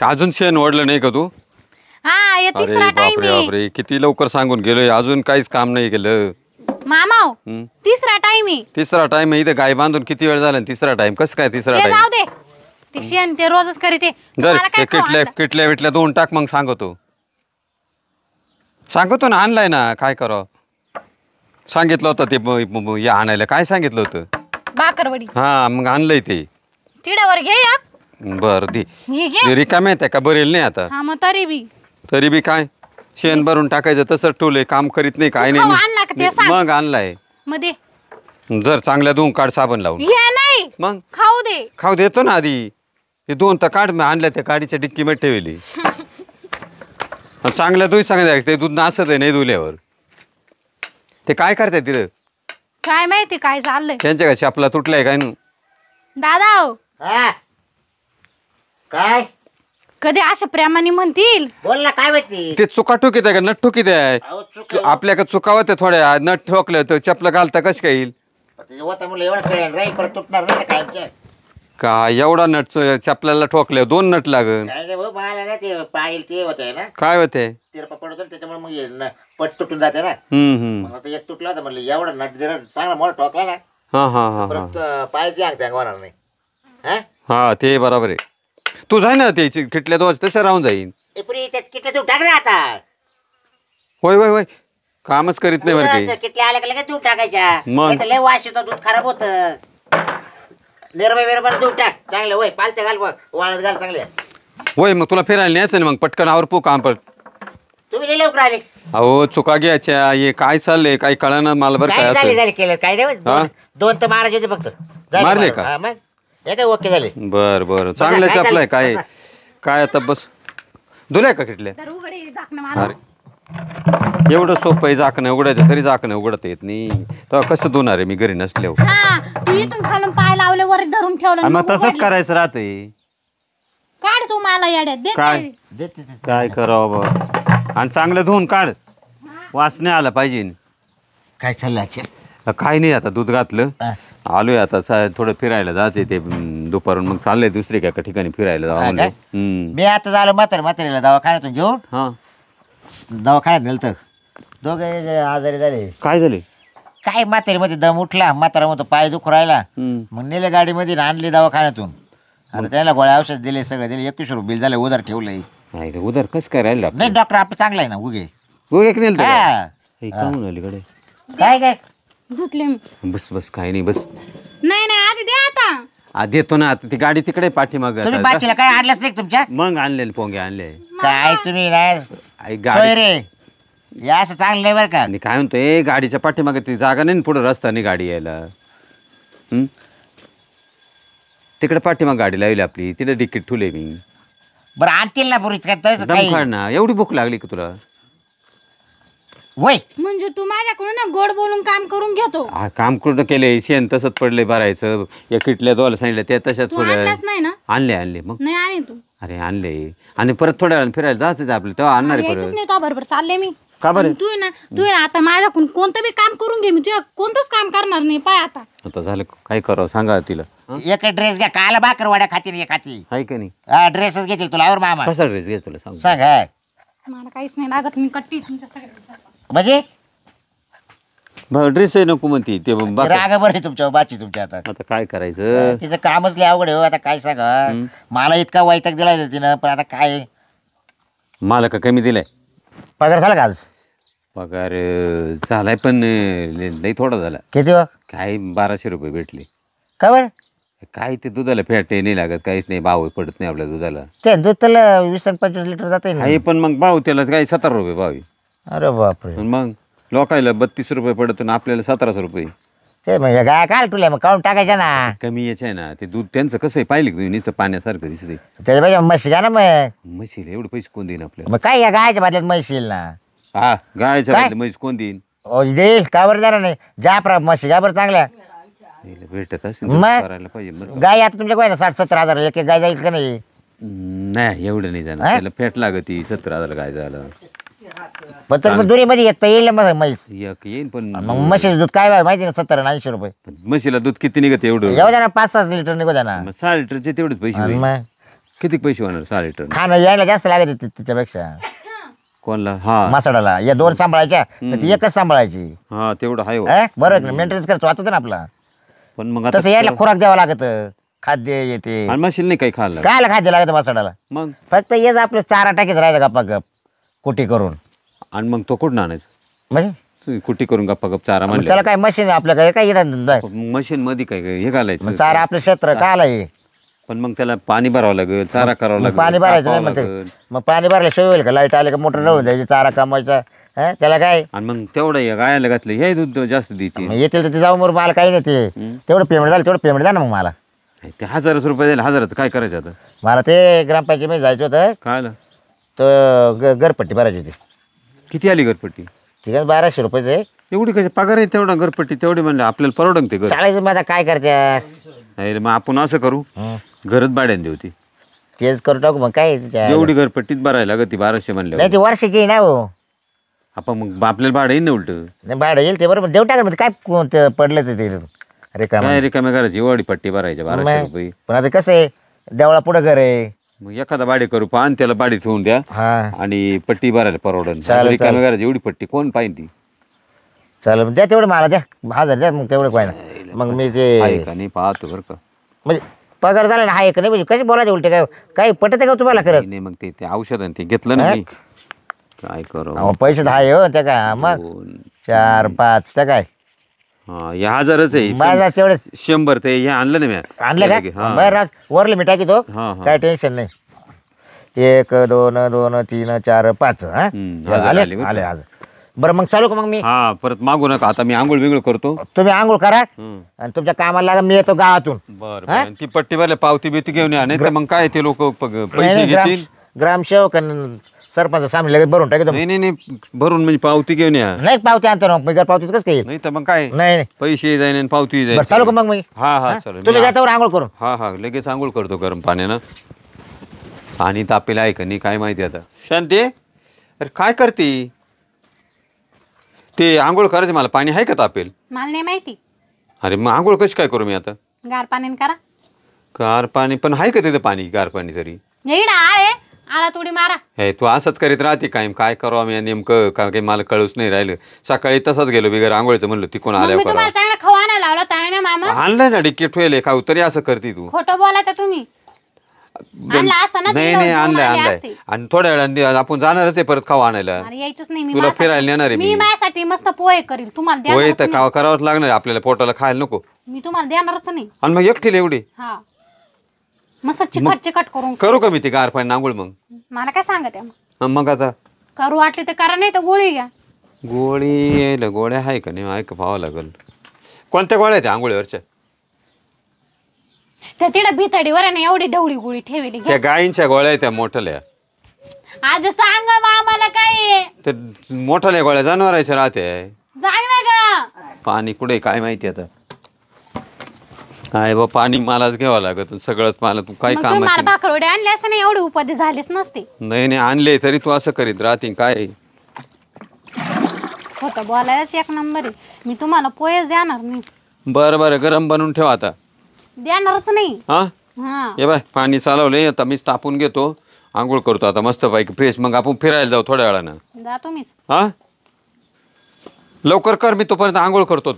काय अजून शेण ओढलं नाही का तू हा बापरे बापरे किती लवकर सांगून गेलोय अजून काहीच काम नाही केलं मामा तिसरा टाइम आहे तिसरा टाइम इथे गाय बांधून किती वेळ झाला तिसरा टाइम कस काय तिसरा टाइम शेण ते रोजच करीते किटल्या विटल्या किटल्या दोन टाक मग सांगतो सांगतो ना आणलाय ना काय करा सांगितलं होतं ते आणायला काय सांगितलं होतं भाकरवडी हा मग आणलंय ते तिड्यावर घे बर दे हे रिकामे आहेत का बरेल नाही आता तरी बी तरी बी काय शेण भरून टाकायचं तसं ठेवलंय काम करीत नाही काय नाही मग आणलाय मध्ये जर चांगल्या दोन काढ साबण लावून नाही मग खाऊ दे खाऊ देतो ना आधी हे दोन तर काढ मी आणल्या त्या गाडीच्या डिक्कीमध्ये ठेवली आणि चांगल्या दूध सांगायचं ते दूध नासत आहे नाही धुल्यावर ते काय करताय तिथं काय माहिती काय चाललंय त्यांच्या का आपला तुटलाय काय ना दादा हो काय कधी अशा प्रेमाने म्हणतील बोल ना काय माहिती ते चुका ठोकीत आहे का नट ठोकीत आहे अहो, का चुकावत आहे थोड्या नट ठोकलं तर चपला घालता कशी काय येईल ते होता म्हणलं एवढं कळेल नाही परत तुटणार नाही ना कायमचं. का एवढा नट च- चपल्याला ठोकल्या दोन नट लागल काय नाही भाऊ ते पाहिल ते होत आहे ना काय होते तिरपा पडतो ना, त्याच्यामुळे मग हे पट तुटून जाते ना हम्म हम्म मग आता एक तुटला होता म्हणलं एवढा नट जरा चांगला मोठा ठोकला ना हा हा हा हा परत अं, होणार नाही हा हा ते बरोबर आहे तू जाय ना ते किटल्या तो तसं राहून जाईन ए पुरी त्यात किटल्या तू टाक ना आता होय होय होय कामच करीत नाही बरं काही किटल्या आल्या का लगेच दूध टाकायच्या मग. लय वास येतो दूध खराब होत निर्मय बरोबर दूध टाक चांगलं होय पालते घाल बघ वाळत घाल चांगले होय मग तुला फिरायला न्यायचं ना मग पटकन आवर पो काम पट तुम्ही लय लवकर आले अहो चुका घ्याच्या हे काय चाललंय काय कळा ना मला काय काय झाले केलं काय नाही दोन तर महाराज फक्त मारले का? मग हे काय ओके झाले बर बर चांगलं काय चापलंय काय काय आता बस धुले का किटल्या तर उघडे झाकणं मारा एवढं सोपं आहे झाकणं उघडायचं तरी झाकणं उघडत येत नाही तेव्हा कसं धुणार आहे मी घरी नसल्यावर हा तू इथून खालून पाय लावले वर धरून ठेवलं आणि मग तसंच करायचं राहते काढ तू मला येड्यात दे काय काय करावं बाबा आणि चांगलं धुवून काढ वासने नाही आला पाहिजे काय चाललंय काही नाही आता दूध घातलं आलोय आता थोडं फिरायला जायचं ते दुपारून मग चाललंय दुसरी काय ठिकाणी फिरायला जाऊ म्हणजे मी आता झालं म्हातारे म्हातारीला दवाखान्यातून घेऊन दवाखान्यात नेलं तर दोघे आजारी झाले काय झाले काय मध्ये दम उठला म्हातारा मध्ये पाय दुखू राहिला मग नेले गाडीमध्ये आणि आणले दवाखान्यातून आणि त्याला गोळ्या औषध दिले सगळं दिले एकवीस रुपये बिल झालं उधार ठेवलंय नाही उधार कस काय राहिला नाही डॉक्टर आपलं चांगला आहे ना उगे उगे काय काय धुतले बस बस काही नाही बस नाही नाही आधी द्या आता आधी येतो ना आता ती गाडी तिकडे पाठीमाग तुम्ही बाचीला काय आणलंच नाही तुमच्या मग आणले पोंगे आणले काय तुम्ही असं चांगलं नाही बरं का आणि काय म्हणतो ए गाडीच्या पाठीमागे ती जागा नाही पुढे रस्ता नाही गाडी यायला तिकडे तिकडे पाठीमाग गाडी लावली आपली तिथे डिकीट ठुले मी बरं आणतील ना पुरीच काय तर एवढी भूक लागली का तुला वय म्हणजे तू माझ्याकडून ना गोड बोलून काम करून घेतो काम कुठं केले शेण तसंच पडले भरायचं या किटल्या दोला सांगितलं ते तशाच थोड्या नाही ना आणले आणले मग नाही आणि तू अरे आणले आणि परत थोड्या वेळ फिरायला जायचं आपलं तेव्हा आणणार नाही चालले मी का बरं तू ना तू आता माझ्याकडून कोणतं बी काम करून घे मी तुझ्या कोणतंच काम करणार नाही पाय आता आता झालं काय करावं सांगा तिला एक ड्रेस घ्या काल बाकरवाड्या खातील एक खाती आहे का नाही ड्रेसच घेतील तुला और मामा कसा ड्रेस घे तुला सांग सांग मला काहीच नाही लागत मी कट्टी तुमच्या सगळ्या म्हणजे ड्रेसही नको म्हणते ते राग बरं तुमच्या बाची तुमच्या आता आता काय करायचं तिचं कामच लय अवघड हो, आता काय सांगा मला इतका वैताग दिलाय तिला तिनं पण आता काय मला का कमी दिलाय पगार झाला का पगार झालाय पण नाही थोडा झाला किती काय बाराशे रुपये भेटले का बर काय ते दुधाला फॅट नाही लागत काहीच नाही भाव पडत नाही आपल्या दुधाला ते दूध त्याला वीस पंचवीस लिटर जाते आहे पण मग भाव त्याला काही सतरा रुपये भाव अरे बापरे मग लोकायला बत्तीस रुपये पडत ना आपल्याला सतराशे रुपये ते म्हणजे गाय काल तुला मग काढून टाकायच्या ना कमी याचे आहे ना ते दूध त्यांचं कसं आहे पाहिलं तुम्ही नुसतं पाण्यासारखं दिसत त्याच्या म्हशी घ्या ना मग म्हशीला एवढे पैसे कोण देईन आपल्याला मग काय या गायच्या बदल्यात म्हशील ना हा गायच्या म्हशी कोण देईन ओ, देईल का बरं जाणार नाही जा प्रा म्हशी जा बरं चांगल्या हिला भेटत असेल करायला पाहिजे गाय आता तुमच्या कोण साठ सत्तर हजार एक गाय जाईल का नाही नाही एवढं नाही जाणार फेट लागत ती सतरा हजार काय झालं दुरी मध्ये येत येईल म्हैस पण मग म्हशीचं दूध काय माहिती ना सत्तर ऐंशी रुपये म्हशीला दूध किती निघत एवढं येऊ द्या पाच सात लिटर निघू द्या सहा लिटरचे तेवढेच पैसे किती पैसे होणार सहा लिटर खाणं यायला जास्त लागत त्याच्यापेक्षा कोणला हा मासाडाला या दोन सांभाळायच्या तर ती एकच सांभाळायची हा तेवढं आहे हो. बरं करायचं ना मेंटेनन्स वाचतो ना आपला पण मग तसं यायला खोराक खुराक द्यावा लागत खाद्य येते आणि नाही काही खायला काय खाद्य लागत मासाडाला मग फक्त येच आपलं चारा टाकीत राहायचं गप्पा गप्प कुटी करून आणि मग तो कुठून आणायचं म्हणजे कुटी करून गप्पा गप्प चारा म्हणजे त्याला काय मशीन आपल्या काय काय इडा धंदा मशीन मध्ये काय काय हे घालायचं चारा आपलं क्षेत्र का आला पण मग त्याला पाणी भरावं लागेल चारा करावं लागेल पाणी भरायचं नाही मग पाणी भरायला सोय होईल का लाईट आले का मोटर राहून जायची चारा कामायचा त्याला काय आणि मग तेवढं या गायाला घातलं हे दूध जास्त देते येतील तर ते जाऊ मग मला काही नाही ते तेवढं पेमेंट झालं तेवढं पेमेंट द्या ना मग मला ते हजारच रुपये द्यायला हजारच काय करायचं आता मला ते ग्रामपंचायतीमध्ये जायचं होतं काय तर ग घरपट्टी भरायची होती किती आली घरपट्टी ठीक आहे बाराशे रुपयाचं आहे एवढी कशी पगार आहे तेवढा घरपट्टी तेवढी म्हणलं आपल्याला परवडंग ते चालायचं मग आता काय करायचं नाही मग आपण असं करू घरच भाड्याने देऊ ती तेच करू टाकू मग काय एवढी घरपट्टीच भरायला लागत ती बाराशे म्हणलं नाही ती वर्षाची आहे ना हो आपण मग आपल्याला भाडं येईल ना उलट नाही भाडं येईल ते बरोबर देऊ टाका काय कोणतं पडलं ते अरे काय करायची एवढी पट्टी भरायची बाराशे रुपये पण आता कसं आहे देवळा पुढं घर आहे मग एखादा बाडी करू पण त्याला बाडी ठेवून द्या आणि पट्टी भरायला परवडन चालेल, रिकामी करायची एवढी पट्टी कोण पाहिजे ती चालेल द्या तेवढं मला द्या हजार द्या मग तेवढं पाहिजे मग मी आहे ते का नाही पाहतो बरं का म्हणजे पगार झाला ना हा एक नाही म्हणजे कशी बोलायचे उलटे काय काय पटत का तुम्हाला करत नाही, मग ते ते औषध आणि ते घेतलं ना काय करू पैसे दहा आहे हो त्या काय मग चार पाच त्या काय हा, हजारच आहे माझा शंभर ते हे आणलं नाही मी आणलं का मी टाकी तो काय टेन्शन नाही एक दोन दोन तीन चार पाच हा आले आज बरं मग चालू का मग मी हा परत मागू नका आता मी आंघोळ वेगळं करतो तुम्ही आंघोळ करा आणि तुमच्या कामाला मी येतो गावातून ती पट्टी भरल्या पावती बिती घेऊन या नाही तर मग काय ते लोक पैसे घेतील ग्रामसेवक सरपंच सामील लगेच भरून टाकतो नाही नाही नाही भरून म्हणजे पावती घेऊन या नाही पावती आणतो ना मी घर पावतीच कसं काही नाही तर मग काय नाही पैसे जाईन आणि पावती जाईन चालू का मग मी हा हा चालू तुम्ही मी- जातावर आंघोळ करून हा हा लगेच आंघोळ करतो गरम पाण्यानं आणि तापेला आहे का नाही काय माहिती आता शांती अरे काय करते ते आंघोळ करायचं मला पाणी आहे का तापेल मला नाही माहिती अरे मग आंघोळ कशी काय करू मी आता गार पाण्याने करा गार पाणी पण आहे का तिथे पाणी गार पाणी तरी ना आळे आला तुडी मारा हे तू असंच करीत राहते कायम काय करू मी नेमकं काय काही मला कळूच नाही राहिलं सकाळी तसंच गेलो बिगर आंघोळीचं म्हणलं तिकून आलं मी तुम्हाला चांगला खाऊ आणायला लावला ताय ना मामा आणलं ना डिक्की ठेवेल का तरी असं करते तू खोटं बोलायचं तुम्ही आणला असं नाही नाही आणलंय आणलंय आणि थोड्या वेळाने आपण जाणारच आहे परत खाऊ आणायला नाही मी तुला फिरायला नेणार आहे मी माझ्यासाठी मस्त पोहे करील तुम्हाला पोहे तर करावंच लागणार आहे आपल्याला पोटाला खायला नको मी तुम्हाला देणारच नाही आणि मग एकटील एवढी हा मस्त चिकट चिकट करून करू का मी ते गारफाईन आंघोळ मग मला काय सांगत मग आता करू वाटली तर करा नाही तर गोळी घ्या गोळी यायला गोळ्या आहे का नाही ऐक पाहावं लागल कोणत्या गोळ्या आहेत आंघोळीवरच्या त्या तिथं भितडीवर आहे ना एवढी ढवळी गोळी ठेवली त्या गायींच्या गोळ्या आहेत त्या मोठल्या आज सांग मग आम्हाला काय मोठल्या गोळ्या जनावरांच्या राहते नाही पाणी कुठे काय माहिती आता आहे बा पाणी मलाच घ्यावं लागत सगळंच मला तू काय काम आणले असं नाही एवढी उपाधी झालीच नसते नाही नाही आणले तरी तू असं करीत राहते काय होता एक नंबर आहे मी तुम्हाला पोहे देणार नाही बरं बरं गरम बनवून ठेवा आता देणारच नाही हा बाय पाणी चालवले आता मी तापून घेतो आंघोळ करतो आता मस्त पैकी फ्रेश मग आपण फिरायला जाऊ थोड्या वेळानं जातो तुम्हीच हा लवकर कर मी तोपर्यंत आंघोळ करतो